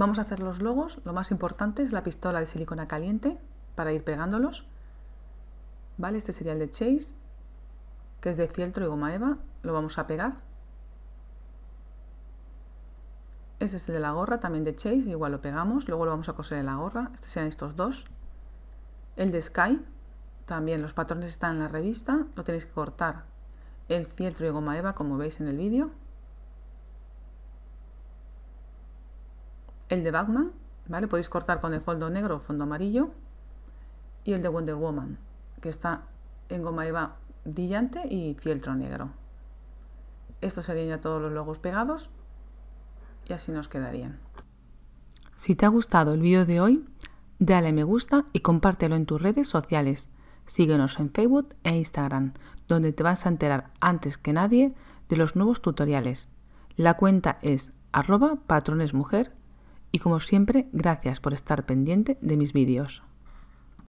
Vamos a hacer los logos. Lo más importante es la pistola de silicona caliente para ir pegándolos. ¿Vale? Este sería el de Chase, que es de fieltro y goma eva. Lo vamos a pegar. Ese es el de la gorra, también de Chase, igual lo pegamos. Luego lo vamos a coser en la gorra. Estos serán estos dos. El de Sky, también los patrones están en la revista. Lo tenéis que cortar el fieltro y goma eva, como veis en el vídeo. el de Batman, ¿vale? Podéis cortar con el fondo negro o fondo amarillo. Y el de Wonder Woman, que está en goma eva brillante y fieltro negro. Estos serían ya todos los logos pegados y así nos quedarían. Si te ha gustado el vídeo de hoy, dale me gusta y compártelo en tus redes sociales. Síguenos en Facebook e Instagram, donde te vas a enterar antes que nadie de los nuevos tutoriales. La cuenta es arroba patronesmujer y como siempre, gracias por estar pendiente de mis vídeos.